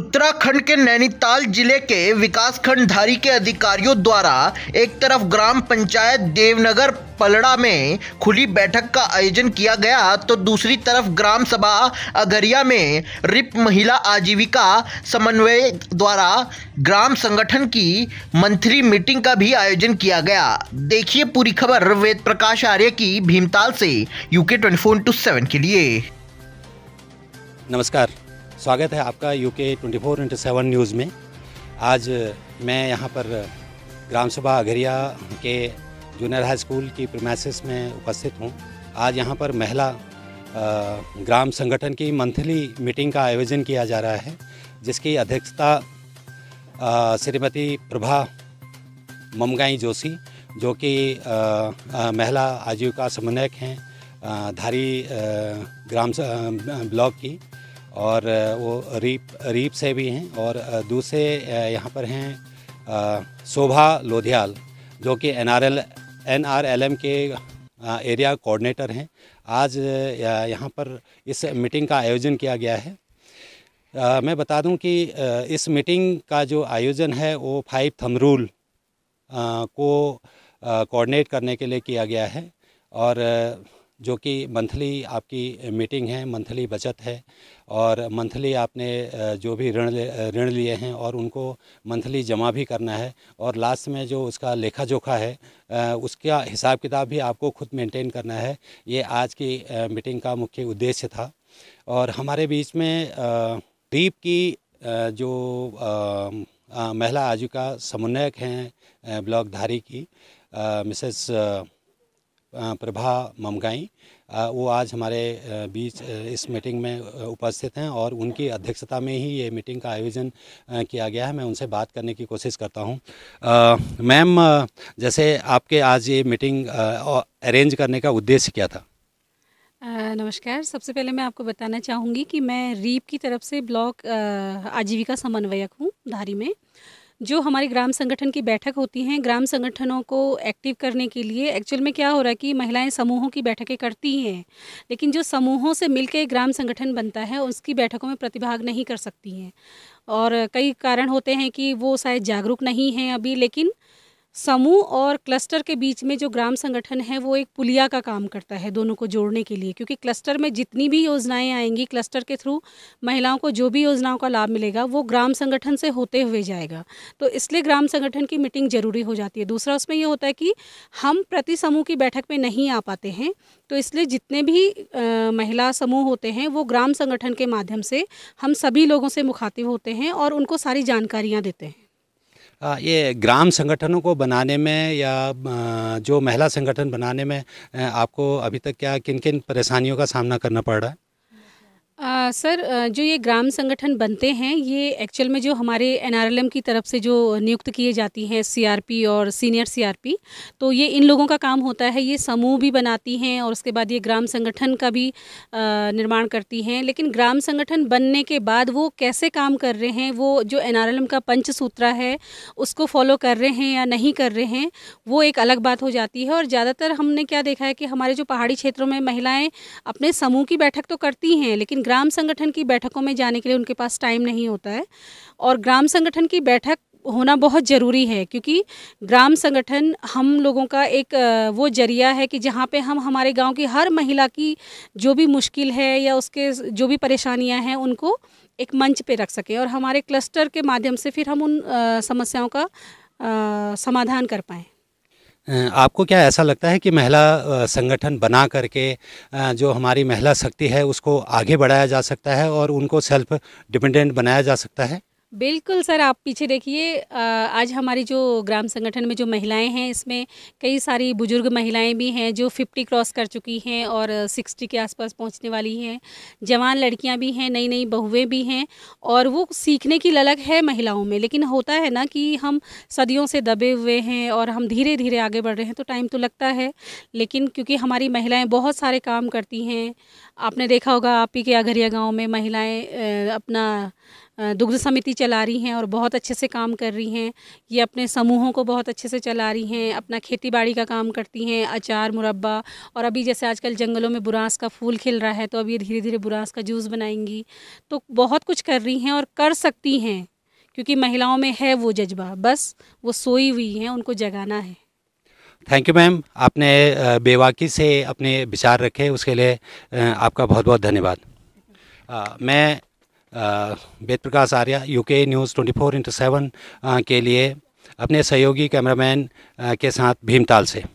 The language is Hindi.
उत्तराखंड के नैनीताल जिले के खंड धारी के अधिकारियों द्वारा एक तरफ ग्राम पंचायत देवनगर पलड़ा में खुली बैठक का आयोजन किया गया तो दूसरी तरफ ग्राम सभा अगरिया में रिप महिला आजीविका समन्वय द्वारा ग्राम संगठन की मंथली मीटिंग का भी आयोजन किया गया देखिए पूरी खबर वेद प्रकाश आर्य की भीमताल से UK twenty four into seven के लिए नमस्कार स्वागत है आपका यूके 24 इंटू सेवन न्यूज़ में आज मैं यहाँ पर ग्राम सभा अघरिया के जूनियर हाई स्कूल की प्रमेसिस में उपस्थित हूँ आज यहाँ पर महिला ग्राम संगठन की मंथली मीटिंग का आयोजन किया जा रहा है जिसकी अध्यक्षता श्रीमती प्रभा ममगाई जोशी जो कि महिला आजीविका समन्वयक हैं धारी ग्राम ब्लॉक की और वो रीप रीप से भी हैं और दूसरे यहाँ पर हैं शोभा लोधियाल जो कि N R L N R L M के एरिया कोऑर्डिनेटर हैं आज यहाँ पर इस मीटिंग का आयोजन किया गया है मैं बता दूं कि इस मीटिंग का जो आयोजन है वो फाइव थम रूल को कोऑर्डिनेट करने के लिए किया गया है और जो कि मंथली आपकी मीटिंग है मंथली बचत है और मंथली आपने जो भी ऋण ऋण लिए हैं और उनको मंथली जमा भी करना है और लास्ट में जो उसका लेखा जोखा है उसका हिसाब किताब भी आपको खुद मेंटेन करना है ये आज की मीटिंग का मुख्य उद्देश्य था और हमारे बीच में द्वीप की जो महिला आजीविका समन्वयक हैं ब्लॉक धारी की मिसेस प्रभा ममगाई वो आज हमारे बीच इस मीटिंग में उपस्थित हैं और उनकी अध्यक्षता में ही ये मीटिंग का आयोजन किया गया है मैं उनसे बात करने की कोशिश करता हूँ मैम जैसे आपके आज ये मीटिंग अरेंज करने का उद्देश्य क्या था नमस्कार सबसे पहले मैं आपको बताना चाहूँगी कि मैं रीप की तरफ से ब्लॉक आजीविका समन्वयक हूँ धारी में जो हमारे ग्राम संगठन की बैठक होती हैं ग्राम संगठनों को एक्टिव करने के लिए एक्चुअल में क्या हो रहा है कि महिलाएं समूहों की बैठकें करती हैं लेकिन जो समूहों से मिलकर ग्राम संगठन बनता है उसकी बैठकों में प्रतिभाग नहीं कर सकती हैं और कई कारण होते हैं कि वो शायद जागरूक नहीं हैं अभी लेकिन समूह और क्लस्टर के बीच में जो ग्राम संगठन है वो एक पुलिया का काम करता है दोनों को जोड़ने के लिए क्योंकि क्लस्टर में जितनी भी योजनाएं आएंगी क्लस्टर के थ्रू महिलाओं को जो भी योजनाओं का लाभ मिलेगा वो ग्राम संगठन से होते हुए जाएगा तो इसलिए ग्राम संगठन की मीटिंग ज़रूरी हो जाती है दूसरा उसमें ये होता है कि हम प्रति समूह की बैठक में नहीं आ पाते हैं तो इसलिए जितने भी आ, महिला समूह होते हैं वो ग्राम संगठन के माध्यम से हम सभी लोगों से मुखातिब होते हैं और उनको सारी जानकारियाँ देते हैं ये ग्राम संगठनों को बनाने में या जो महिला संगठन बनाने में आपको अभी तक क्या किन किन परेशानियों का सामना करना पड़ रहा है आ, सर जो ये ग्राम संगठन बनते हैं ये एक्चुअल में जो हमारे एनआरएलएम की तरफ से जो नियुक्त किए जाती हैं सीआरपी और सीनियर सीआरपी तो ये इन लोगों का काम होता है ये समूह भी बनाती हैं और उसके बाद ये ग्राम संगठन का भी निर्माण करती हैं लेकिन ग्राम संगठन बनने के बाद वो कैसे काम कर रहे हैं वो जो एन का पंच है उसको फॉलो कर रहे हैं या नहीं कर रहे हैं वो एक अलग बात हो जाती है और ज़्यादातर हमने क्या देखा है कि हमारे जो पहाड़ी क्षेत्रों में महिलाएँ अपने समूह की बैठक तो करती हैं लेकिन ग्राम ग्राम संगठन की बैठकों में जाने के लिए उनके पास टाइम नहीं होता है और ग्राम संगठन की बैठक होना बहुत ज़रूरी है क्योंकि ग्राम संगठन हम लोगों का एक वो जरिया है कि जहाँ पे हम हमारे गांव की हर महिला की जो भी मुश्किल है या उसके जो भी परेशानियां हैं उनको एक मंच पे रख सकें और हमारे क्लस्टर के माध्यम से फिर हम उन समस्याओं का समाधान कर पाएँ आपको क्या ऐसा लगता है कि महिला संगठन बना करके जो हमारी महिला शक्ति है उसको आगे बढ़ाया जा सकता है और उनको सेल्फ डिपेंडेंट बनाया जा सकता है बिल्कुल सर आप पीछे देखिए आज हमारी जो ग्राम संगठन में जो महिलाएं हैं इसमें कई सारी बुजुर्ग महिलाएं भी हैं जो फिफ्टी क्रॉस कर चुकी हैं और सिक्सटी के आसपास पहुंचने वाली हैं जवान लड़कियां भी हैं नई नई बहुएं भी हैं और वो सीखने की ललक है महिलाओं में लेकिन होता है ना कि हम सदियों से दबे हुए हैं और हम धीरे धीरे आगे बढ़ रहे हैं तो टाइम तो लगता है लेकिन क्योंकि हमारी महिलाएँ बहुत सारे काम करती हैं आपने देखा होगा आप ही के अघरिया गांव में महिलाएं अपना दुग्ध समिति चला रही हैं और बहुत अच्छे से काम कर रही हैं ये अपने समूहों को बहुत अच्छे से चला रही हैं अपना खेती बाड़ी का काम करती हैं अचार मुरब्बा और अभी जैसे आजकल जंगलों में बुरास का फूल खिल रहा है तो अब ये धीरे धीरे बुरास का जूस बनाएंगी तो बहुत कुछ कर रही हैं और कर सकती हैं क्योंकि महिलाओं में है वो जज्बा बस वो सोई हुई हैं उनको जगाना है थैंक यू मैम आपने बेवाकी से अपने विचार रखे उसके लिए आपका बहुत बहुत धन्यवाद मैं Ved Prakash Arya UK news 24 four into seven के लिए अपने सहयोगी कैमरामैन के साथ भीमताल से